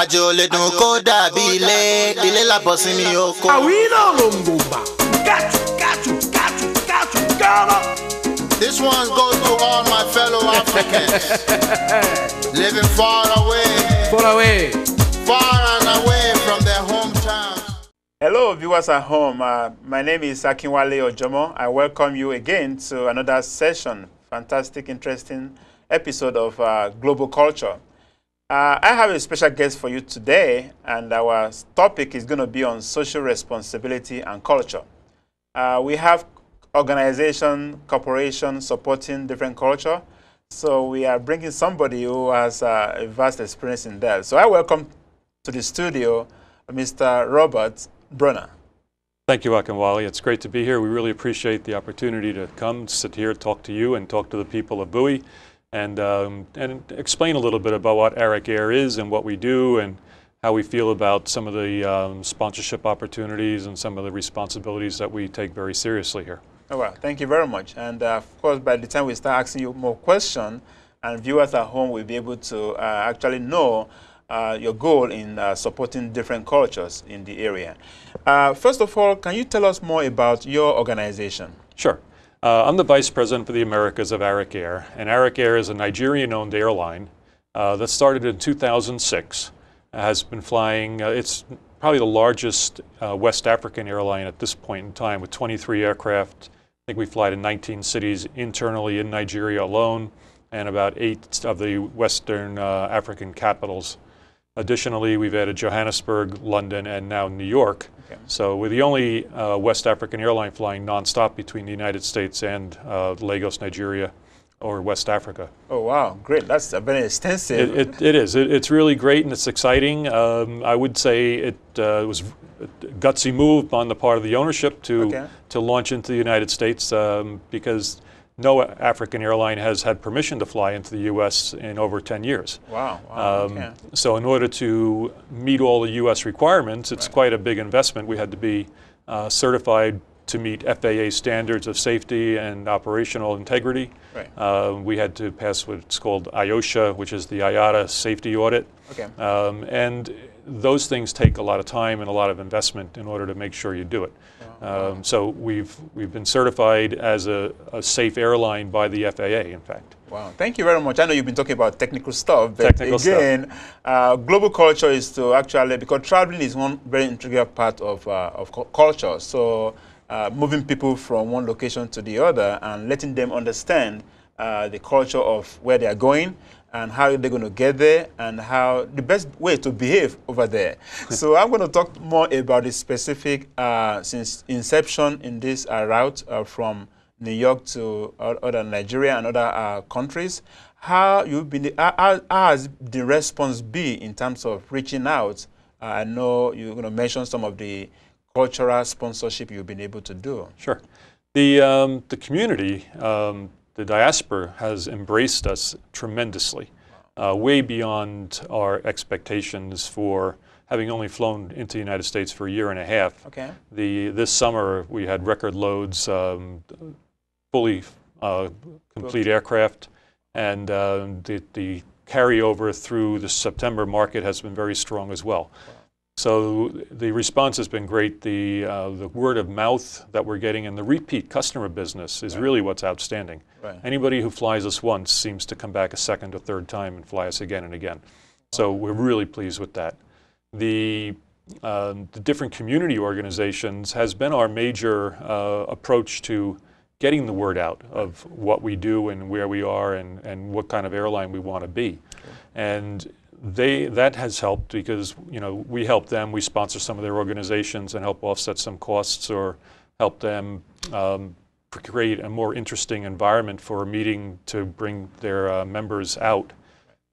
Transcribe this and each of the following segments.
àjòlè kó dàbí ilé ilé làbọ̀ sí ni ó kó. àwí náà ló ń gbòǹgbà kátù This one goes to all my fellow Africans living far away. Far away. Far and away from their hometown. Hello, viewers at home. Uh, my name is Akinwale Ojomo. I welcome you again to another session, fantastic, interesting episode of uh, Global Culture. Uh, I have a special guest for you today, and our topic is going to be on social responsibility and culture. Uh, we have organization, corporation supporting different culture, so we are bringing somebody who has uh, a vast experience in that. So I welcome to the studio Mr. Robert Brunner. Thank you, Akinwale. It's great to be here. We really appreciate the opportunity to come, sit here, talk to you, and talk to the people of Bowie and, um, and explain a little bit about what Eric Air is and what we do and how we feel about some of the um, sponsorship opportunities and some of the responsibilities that we take very seriously here. Oh, well, thank you very much. And uh, of course, by the time we start asking you more questions, and viewers at home will be able to uh, actually know uh, your goal in uh, supporting different cultures in the area. Uh, first of all, can you tell us more about your organization? Sure. Uh, I'm the vice president for the Americas of Arik Air, and Arik Air is a Nigerian-owned airline uh, that started in 2006. Uh, has been flying. Uh, it's probably the largest uh, West African airline at this point in time, with 23 aircraft. I think we fly to 19 cities internally in Nigeria alone, and about eight of the Western African capitals Additionally, we've added Johannesburg, London, and now New York. Okay. So we're the only uh, West African airline flying nonstop between the United States and uh, Lagos, Nigeria, or West Africa. Oh, wow. Great. That's been uh, extensive. It, it, it is. It, it's really great and it's exciting. Um, I would say it uh, was a gutsy move on the part of the ownership to, okay. to launch into the United States um, because no African airline has had permission to fly into the U.S. in over 10 years. Wow. wow um, okay. So in order to meet all the U.S. requirements, it's right. quite a big investment. We had to be uh, certified to meet FAA standards of safety and operational integrity. Right. Uh, we had to pass what's called IOSHA, which is the IATA safety audit. Okay. Um, and those things take a lot of time and a lot of investment in order to make sure you do it. Um, so we've we've been certified as a, a, safe airline by the FAA. In fact. Wow! Thank you very much. I know you've been talking about technical stuff, but technical again, stuff. Uh, global culture is to actually because traveling is one very integral part of uh, of culture. So uh, moving people from one location to the other and letting them understand uh, the culture of where they are going and how they're going to get there and how the best way to behave over there. so I'm going to talk more about the specific uh, since inception in this uh, route uh, from New York to other Nigeria and other uh, countries. How you've been, how, has the response be in terms of reaching out? Uh, I know you're going to mention some of the cultural sponsorship you've been able to do. Sure. The, um, the community um, the diaspora has embraced us tremendously, uh, way beyond our expectations for having only flown into the United States for a year and a half. Okay. The, this summer, we had record loads, um, fully uh, complete aircraft, and uh, the, the carryover through the September market has been very strong as well. Wow. So the response has been great. The, uh, the word of mouth that we're getting and the repeat customer business is right. really what's outstanding. Right. Anybody who flies us once seems to come back a second or third time and fly us again and again. So we're really pleased with that. The, uh, the different community organizations has been our major uh, approach to getting the word out of what we do and where we are and, and what kind of airline we want to be. And they that has helped because you know we help them. We sponsor some of their organizations and help offset some costs or help them um, create a more interesting environment for a meeting to bring their uh, members out.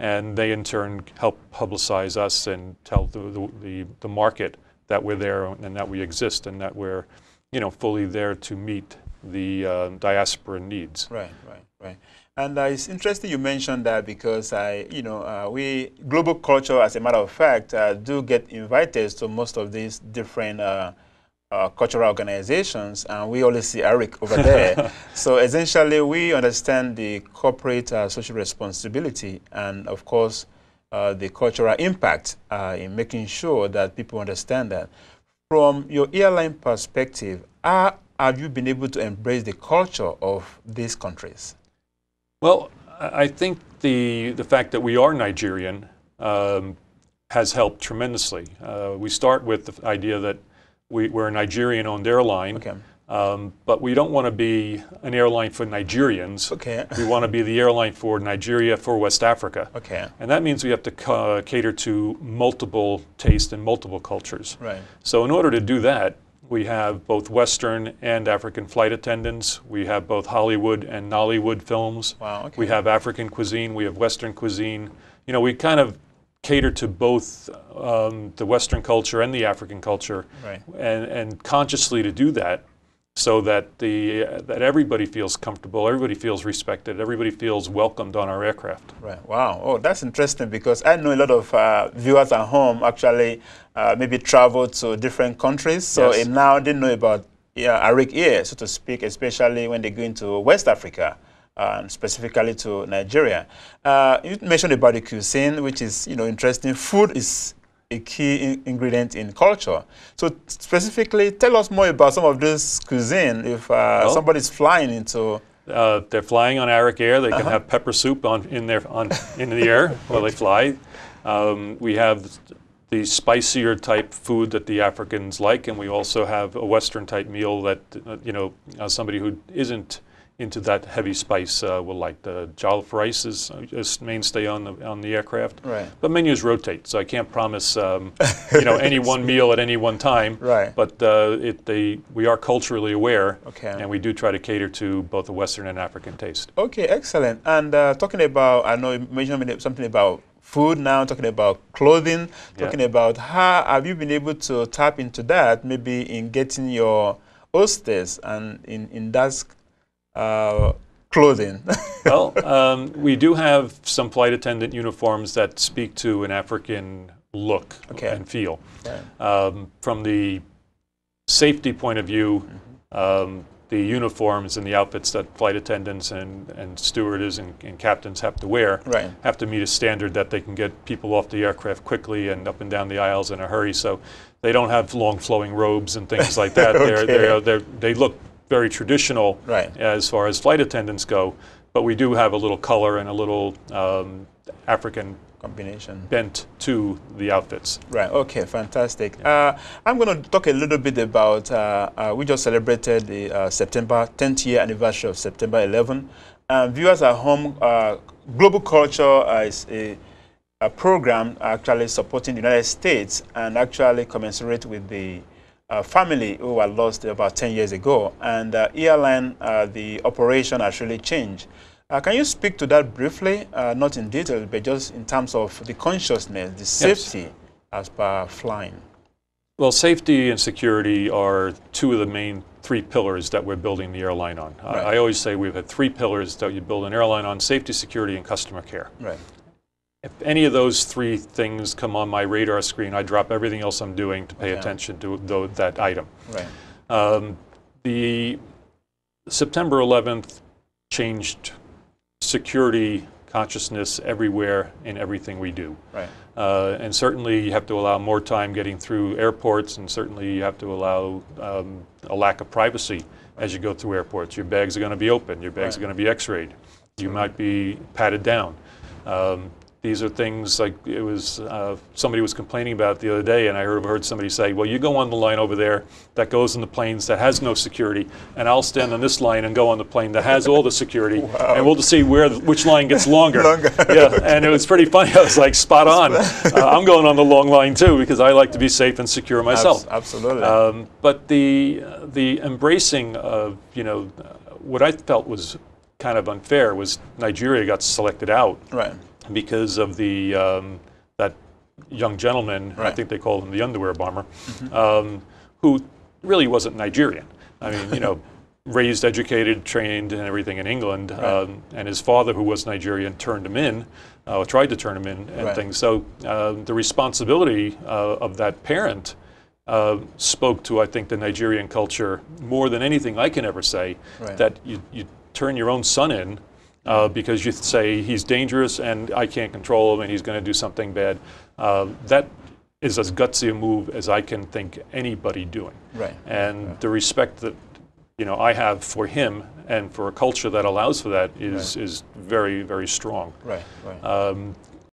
And they in turn help publicize us and tell the, the, the, the market that we're there and that we exist and that we're you know fully there to meet the uh, diaspora needs. Right, right, right. And uh, it's interesting you mentioned that because I, you know, uh, we global culture, as a matter of fact, uh, do get invited to most of these different uh, uh, cultural organizations, and we always see Eric over there. so essentially, we understand the corporate uh, social responsibility, and of course, the cultural impact in making sure that people understand that. From your airline perspective, how have you been able to embrace the culture of these countries? Well, I think the, the fact that we are Nigerian um, has helped tremendously. Uh, we start with the idea that we, are a Nigerian owned airline. Okay. Um, but we don't want to be an airline for Nigerians. Okay. we want to be the airline for Nigeria, for West Africa. Okay. And that means we have to cater to multiple tastes and multiple cultures. Right. So in order to do that, we have both Western and African flight attendants. We have both Hollywood and Nollywood films. Wow, okay. We have African cuisine. We have Western cuisine. You know, we kind of cater to both um, the Western culture and the African culture, right. and, and consciously to do that so that the uh, that everybody feels comfortable, everybody feels respected, everybody feels welcomed on our aircraft. Right. Wow. Oh, that's interesting because I know a lot of uh, viewers at home actually uh, maybe travel to different countries, so yes. now they know about yeah, Arik Air, so to speak, especially when they go into West Africa. specifically to Nigeria, uh, you mentioned about the cuisine, which is you know interesting. Food is a key in ingredient in culture. So specifically, tell us more about some of this cuisine. If uh, well, somebody's flying into uh, they're flying on Arak Air. They can -huh. have pepper soup on in their on in the air while they fly. Um, we have the spicier type food that the Africans like, and we also have a Western type meal that uh, you know uh, somebody who isn't into that heavy spice uh, with like the jollof rice is a uh, mainstay on the on the aircraft. Right. But menus rotate, so I can't promise um, you know any one meal at any one time. Right. But uh, it, they we are culturally aware. Okay. And we do try to cater to both the Western and African taste. Okay, excellent. And uh, talking about, I know you mentioned something about food now, talking about clothing, talking yeah. about how have you been able to tap into that maybe in getting your hostess and in, in that uh, clothing? well, um, we do have some flight attendant uniforms that speak to an African look okay. and feel. Right. Um, from the safety point of view, mm -hmm. um, the uniforms and the outfits that flight attendants and, and stewards and, and captains have to wear right. have to meet a standard that they can get people off the aircraft quickly and up and down the aisles in a hurry. So they don't have long flowing robes and things like that. okay. they're, they're, they're, they look very traditional right. as far as flight attendants go, but we do have a little color and a little um, African combination bent to the outfits. Right. Okay. Fantastic. Yeah. Uh, I'm going to talk a little bit about. Uh, uh, we just celebrated the uh, September 10th year anniversary of September 11. Uh, viewers at home, uh, Global Culture is a, a program actually supporting the United States and actually commensurate with the uh, family who were lost about 10 years ago, and uh, airline, uh, the operation actually changed. Uh, can you speak to that briefly, uh, not in detail, but just in terms of the consciousness, the safety yes. as per flying? Well, safety and security are two of the main three pillars that we're building the airline on. Uh, right. I always say we've had three pillars that you build an airline on, safety, security, and customer care. Right if any of those three things come on my radar screen, I drop everything else I'm doing to pay okay. attention to that item. Right. Um, the September 11th changed security consciousness everywhere in everything we do. Right. Uh, and certainly you have to allow more time getting through airports, and certainly you have to allow um, a lack of privacy as you go through airports. Your bags are going to be open, your bags right. are going to be x rayed, you might be patted down. Um, these are things like it was uh, somebody was complaining about the other day, and I heard, heard somebody say, "Well, you go on the line over there that goes in the planes that has no security, and I'll stand on this line and go on the plane that has all the security, wow. and we'll just see where which line gets longer." longer. Yeah, okay. and it was pretty funny. I was like, "Spot on! uh, I'm going on the long line too because I like to be safe and secure myself." absolutely. Um, but the the embracing of you know what I felt was kind of unfair was Nigeria got selected out. Right because of the um, that young gentleman. Right. I think they called him the underwear bomber, mm-hmm. um, who really wasn't Nigerian. I mean, you know. raised, educated, trained, and everything in England. Right. Um, and his father, who was Nigerian, turned him in, uh, or tried to turn him in, and right. things. So uh, the responsibility uh, of that parent um, spoke to, I think, the Nigerian culture more than anything I can ever say. Right. That you, you turn your own son in uh, because you say he's dangerous and I can't control him and he's going to do something bad. Uh, that is as gutsy a move as I can think anybody doing. Right. And yeah. the respect that you know I have for him and for a culture that allows for that is right. is very very strong. Right. Right. Um,